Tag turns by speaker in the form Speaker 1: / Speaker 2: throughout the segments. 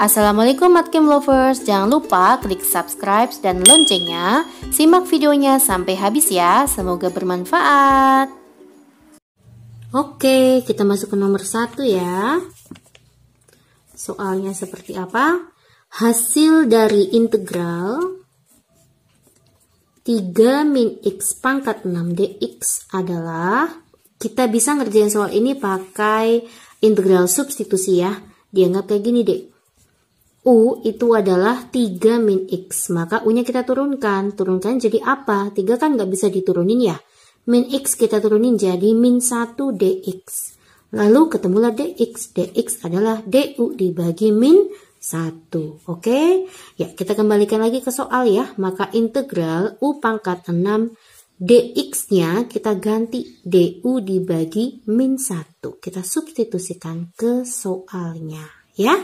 Speaker 1: Assalamualaikum Matkim Lovers, jangan lupa klik subscribe dan loncengnya. Simak videonya sampai habis ya, semoga bermanfaat. Oke, kita masuk ke nomor satu ya. Soalnya seperti apa? Hasil dari integral 3 min x pangkat 6 dx adalah kita bisa ngerjain soal ini pakai integral substitusi ya. Dianggap kayak gini deh. U itu adalah 3 min X. Maka U-nya kita turunkan. Turunkan jadi apa? 3 kan nggak bisa diturunin ya. Min X kita turunin jadi min 1 DX. Lalu ketemulah DX. DX adalah DU dibagi min 1. Oke? Ya, kita kembalikan lagi ke soal ya. Maka integral U pangkat 6 dx-nya kita ganti du dibagi min 1. Kita substitusikan ke soalnya ya.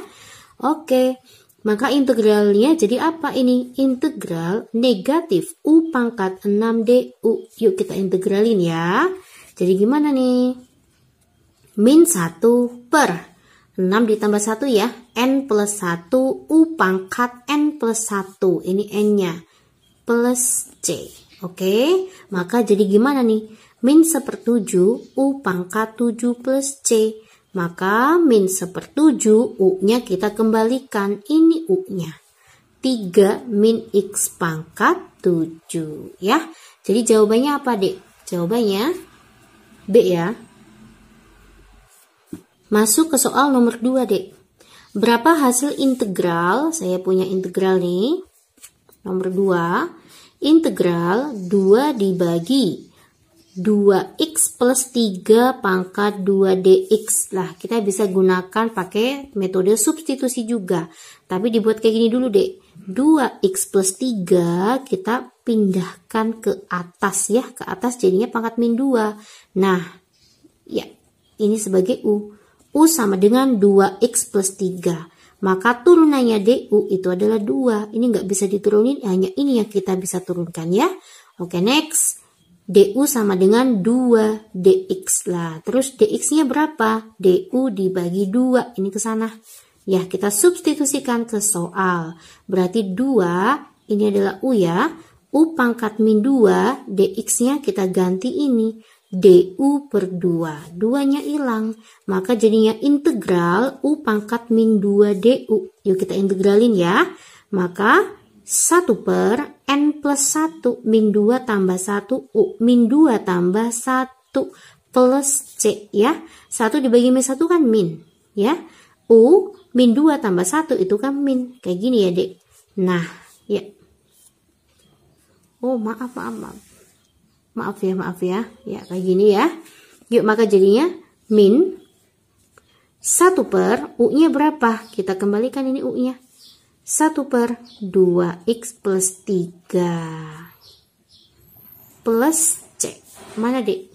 Speaker 1: Oke, maka integralnya jadi apa ini? Integral negatif U pangkat 6 DU. Yuk kita integralin ya. Jadi gimana nih? Min 1 per 6 ditambah 1 ya. N plus 1 U pangkat N plus 1. Ini N-nya. Plus C. Oke. Maka jadi gimana nih? Min seper 7 U pangkat 7 plus C. Maka min sepertujuh U-nya kita kembalikan. Ini U-nya. 3 min X pangkat 7. Ya. Jadi jawabannya apa, Dek? Jawabannya B ya. Masuk ke soal nomor 2, Dek. Berapa hasil integral? Saya punya integral nih. Nomor 2. Integral 2 dibagi 2x plus 3 pangkat 2dx. Lah, kita bisa gunakan pakai metode substitusi juga. Tapi dibuat kayak gini dulu deh. 2x plus 3 kita pindahkan ke atas ya. Ke atas jadinya pangkat min 2. Nah, ya ini sebagai U. U sama dengan 2x plus 3. Maka turunannya DU itu adalah 2. Ini nggak bisa diturunin, hanya ini yang kita bisa turunkan ya. Oke, next. DU sama dengan 2 DX lah. Terus DX-nya berapa? DU dibagi 2. Ini ke sana. Ya, kita substitusikan ke soal. Berarti 2, ini adalah U ya. U pangkat min 2, DX-nya kita ganti ini. DU per 2. Duanya hilang. Maka jadinya integral U pangkat min 2 DU. Yuk kita integralin ya. Maka 1 per N plus 1 min 2 tambah 1 U min 2 tambah 1 plus C ya. 1 dibagi min 1 kan min ya. U min 2 tambah 1 itu kan min. Kayak gini ya dek. Nah ya. Oh maaf maaf maaf. Maaf ya maaf ya. Ya kayak gini ya. Yuk maka jadinya min 1 per U-nya berapa? Kita kembalikan ini U-nya. 1 per 2x plus 3 plus C mana D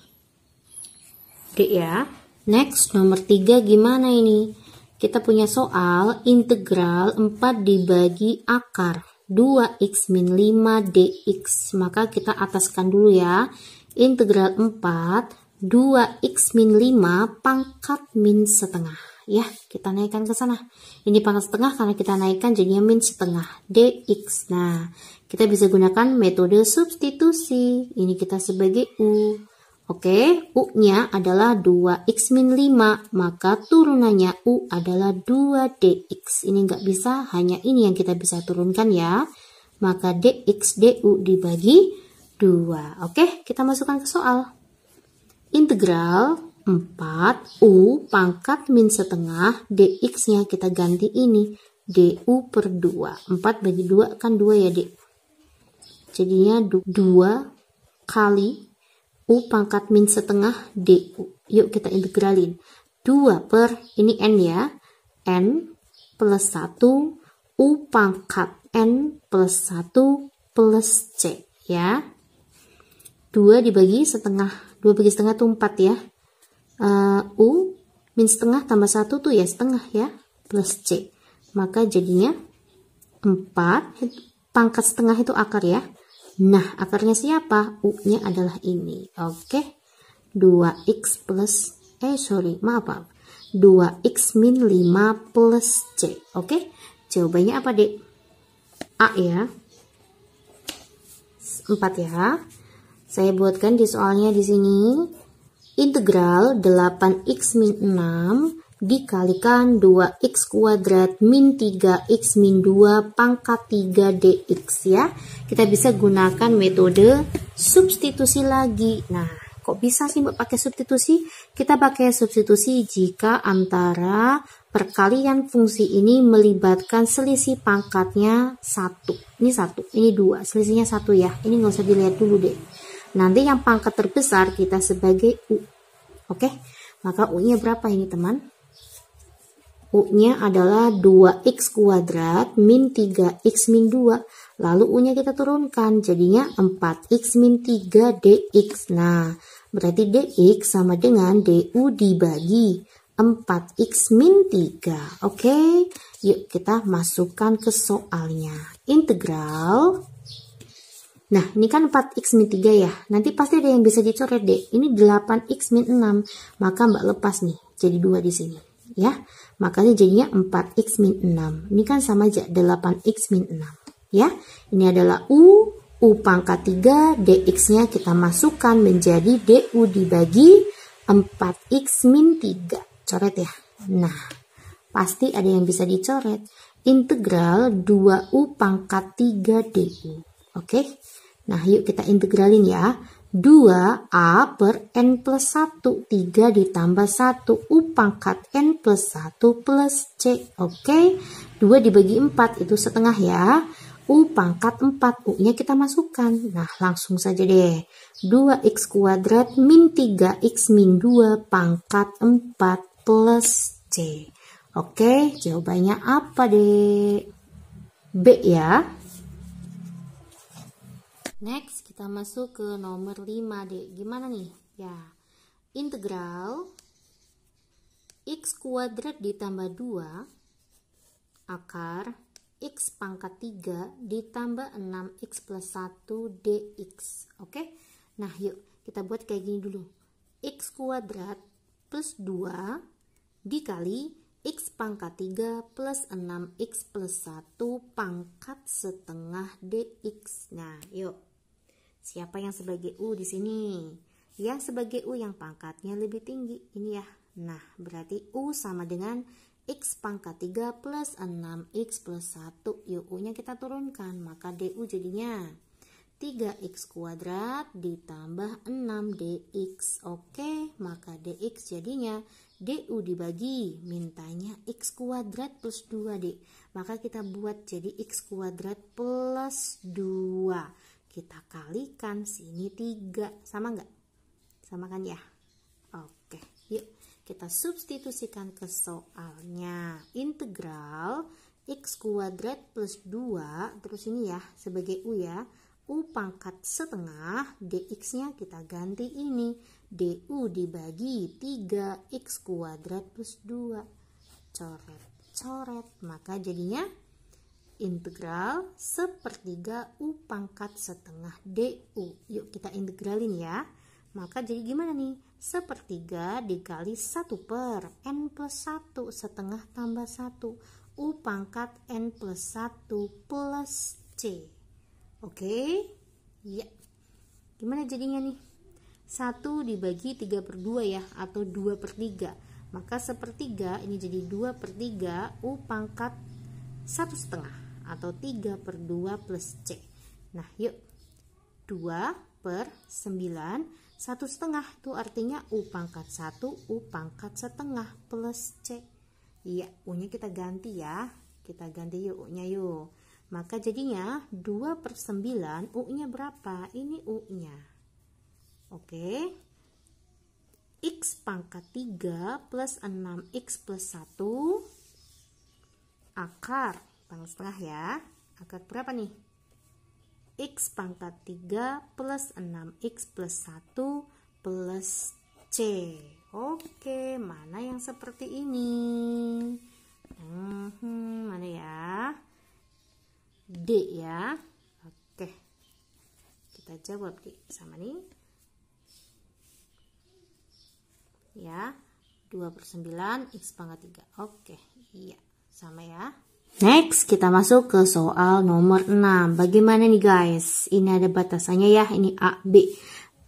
Speaker 1: D ya next nomor 3 gimana ini kita punya soal integral 4 dibagi akar 2x min 5 dx maka kita ataskan dulu ya integral 4 2x min 5 pangkat min setengah ya kita naikkan ke sana ini pangkat setengah karena kita naikkan jadinya min setengah dx nah kita bisa gunakan metode substitusi ini kita sebagai u oke u nya adalah 2x min 5 maka turunannya u adalah 2 dx ini nggak bisa hanya ini yang kita bisa turunkan ya maka dx du dibagi 2 oke kita masukkan ke soal integral 4, U pangkat min setengah, DX-nya kita ganti ini. Kan ya, DU per 2. 4 bagi 2 kan 2 ya, Dek. Jadinya 2 kali U pangkat min setengah DU. Yuk kita integralin. 2 per, ini N ya. N plus 1 U pangkat N plus 1 plus C ya. 2 dibagi setengah. 2 bagi setengah itu 4 ya uh, U min setengah tambah 1 tuh ya setengah ya plus C maka jadinya 4 pangkat setengah itu akar ya nah akarnya siapa? U nya adalah ini oke okay. 2x plus eh sorry maaf maaf 2x min 5 plus C oke okay? jawabannya apa dek? A ya 4 ya saya buatkan di soalnya di sini Integral 8x min 6 dikalikan 2x kuadrat min 3x min 2 pangkat 3 dx ya. Kita bisa gunakan metode substitusi lagi. Nah, kok bisa sih Mbak pakai substitusi? Kita pakai substitusi jika antara perkalian fungsi ini melibatkan selisih pangkatnya 1. Ini 1, ini 2, selisihnya 1 ya. Ini nggak usah dilihat dulu deh. Nanti yang pangkat terbesar kita sebagai U. Oke, maka U-nya berapa ini teman? U-nya adalah 2X kuadrat min 3X min 2. Lalu U-nya kita turunkan, jadinya 4X min 3 DX. Nah, berarti DX sama dengan DU dibagi 4X min 3. Oke, yuk kita masukkan ke soalnya. Integral Nah, ini kan 4x min 3 ya. Nanti pasti ada yang bisa dicoret deh. Ini 8x min 6. Maka Mbak lepas nih. Jadi 2 di sini. Ya. Makanya jadinya 4x min 6. Ini kan sama aja 8x min 6. Ya. Ini adalah U. U pangkat 3. DX-nya kita masukkan menjadi DU dibagi 4x min 3. Coret ya. Nah, pasti ada yang bisa dicoret. Integral 2U pangkat 3 DU. Oke. Okay? Nah, yuk kita integralin ya. 2A per N plus 1, 3 ditambah 1, U pangkat N plus 1 plus C, oke? Okay? 2 dibagi 4, itu setengah ya. U pangkat 4, U-nya kita masukkan. Nah, langsung saja deh. 2X kuadrat min 3X min 2 pangkat 4 plus C. Oke, okay? jawabannya apa deh? B ya. Next, kita masuk ke nomor 5D. Gimana nih? Ya, integral x kuadrat ditambah 2 akar x pangkat 3 ditambah 6x plus 1 dx. Oke? Nah, yuk kita buat kayak gini dulu. x kuadrat plus 2 dikali x pangkat 3 plus 6x plus 1 pangkat setengah dx. Nah, yuk Siapa yang sebagai U di sini? Yang sebagai U yang pangkatnya lebih tinggi. Ini ya. Nah, berarti U sama dengan X pangkat 3 plus 6X plus 1. Yuk, U-nya kita turunkan. Maka DU jadinya 3X kuadrat ditambah 6DX. Oke, maka DX jadinya DU dibagi mintanya X kuadrat plus 2D. Maka kita buat jadi X kuadrat plus 2 kita kalikan sini tiga sama nggak sama kan ya oke yuk kita substitusikan ke soalnya integral x kuadrat plus 2 terus ini ya sebagai u ya U pangkat setengah, DX-nya kita ganti ini. DU dibagi 3X kuadrat plus 2. Coret, coret. Maka jadinya integral sepertiga U pangkat setengah DU. Yuk kita integralin ya. Maka jadi gimana nih? Sepertiga dikali 1 per N plus 1 setengah tambah 1 U pangkat N plus 1 plus C. Oke? Okay? Ya. Gimana jadinya nih? 1 dibagi 3 per 2 ya atau 2 per 3. Maka sepertiga ini jadi 2 per 3 U pangkat 1 setengah atau 3 per 2 plus C. Nah, yuk. 2 per 9, 1 setengah itu artinya U pangkat 1, U pangkat setengah plus C. Iya, U-nya kita ganti ya. Kita ganti yuk U-nya yuk. Maka jadinya 2 per 9, U-nya berapa? Ini U-nya. Oke. X pangkat 3 plus 6X plus 1 akar pangkat setengah ya. Akad berapa nih? X pangkat 3 plus 6X plus 1 plus C. Oke, mana yang seperti ini? Hmm, mana ya? D ya. Oke. Kita jawab D sama nih. Ya. 2 per 9 X pangkat 3. Oke, iya. Sama ya. Next, kita masuk ke soal nomor 6. Bagaimana nih guys? Ini ada batasannya ya, ini A, B.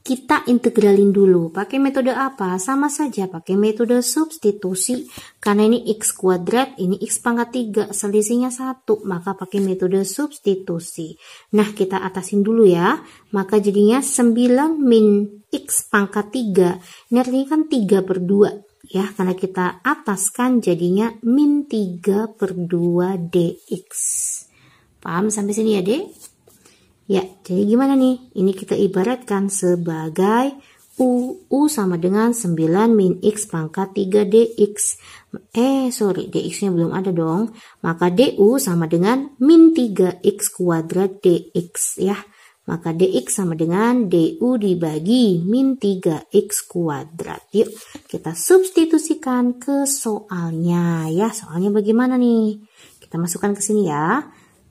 Speaker 1: Kita integralin dulu. Pakai metode apa? Sama saja, pakai metode substitusi. Karena ini X kuadrat, ini X pangkat 3, selisihnya 1. Maka pakai metode substitusi. Nah, kita atasin dulu ya. Maka jadinya 9 min X pangkat 3. Ini artinya kan 3 per 2 ya karena kita ataskan jadinya min 3 per 2 dx paham sampai sini ya dek ya jadi gimana nih ini kita ibaratkan sebagai U U sama dengan 9 min X pangkat 3 DX eh sorry DX nya belum ada dong maka DU sama dengan min 3X kuadrat DX ya maka dx sama dengan du dibagi min 3x kuadrat. Yuk, kita substitusikan ke soalnya ya. Soalnya bagaimana nih? Kita masukkan ke sini ya.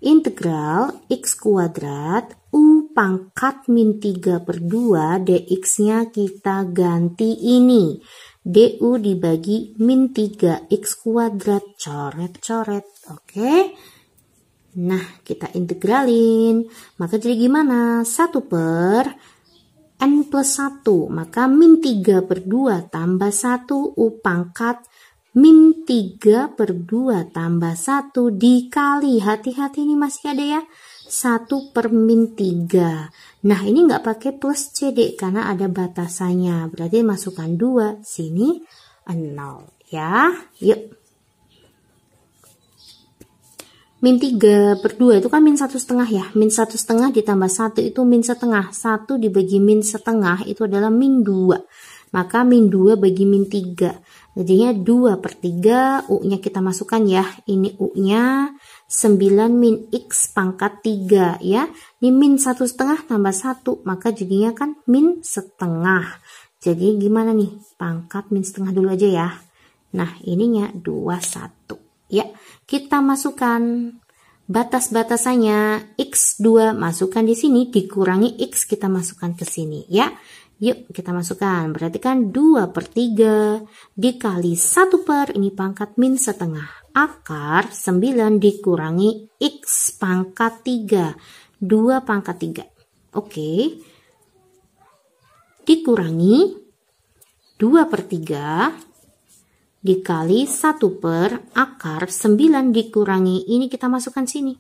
Speaker 1: Integral x kuadrat u pangkat min 3 per 2 dx-nya kita ganti ini. du dibagi min 3x kuadrat. Coret-coret, oke? Okay? Nah, kita integralin. Maka jadi gimana? 1 per N plus 1. Maka min 3 per 2 tambah 1 U pangkat min 3 per 2 tambah 1 dikali. Hati-hati ini masih ada ya. 1 per min 3. Nah, ini nggak pakai plus CD karena ada batasannya. Berarti masukkan 2, sini 0 ya. Yuk min 3 per 2 itu kan min 1 setengah ya min 1 setengah ditambah 1 itu min setengah 1 dibagi min setengah itu adalah min 2 maka min 2 bagi min 3 jadinya 2 per 3 U nya kita masukkan ya ini U nya 9 min X pangkat 3 ya ini min 1 setengah tambah 1 maka jadinya kan min setengah jadi gimana nih pangkat min setengah dulu aja ya nah ininya 21 Ya, kita masukkan batas-batasannya X2 masukkan di sini, dikurangi X kita masukkan ke sini ya. Yuk kita masukkan, berarti kan 2 per 3 dikali 1 per, ini pangkat min setengah. Akar 9 dikurangi X pangkat 3, 2 pangkat 3. Oke, dikurangi 2 per 3 dikali 1 per akar 9 dikurangi ini kita masukkan sini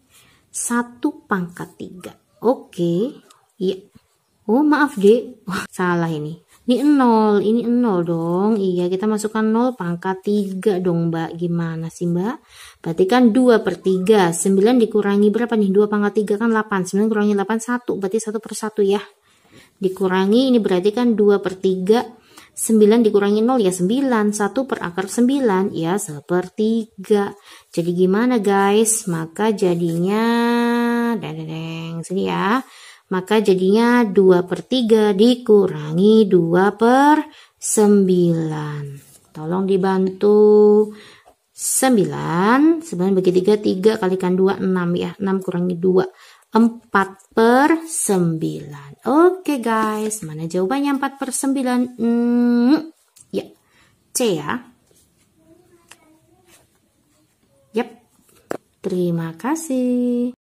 Speaker 1: 1 pangkat 3 oke okay. ya. oh maaf deh Wah, salah ini ini 0 ini 0 dong iya kita masukkan 0 pangkat 3 dong mbak gimana sih mbak berarti kan 2 per 3 9 dikurangi berapa nih 2 pangkat 3 kan 8 9 kurangi 8 1 berarti 1 per 1 ya dikurangi ini berarti kan 2 per 3 9 dikurangi 0 ya 9, 1 per akar 9 ya sepertiga. Jadi gimana guys? Maka jadinya, deng, sini ya. Maka jadinya 2 per 3 dikurangi 2 per 9. Tolong dibantu. 9, 9 bagi 3, 3 kalikan 2, 6 ya. 6 kurangi 2. 4 per 9. Oke okay, guys, mana jawabannya 4 per 9? Hmm, ya, C ya. Yap, terima kasih.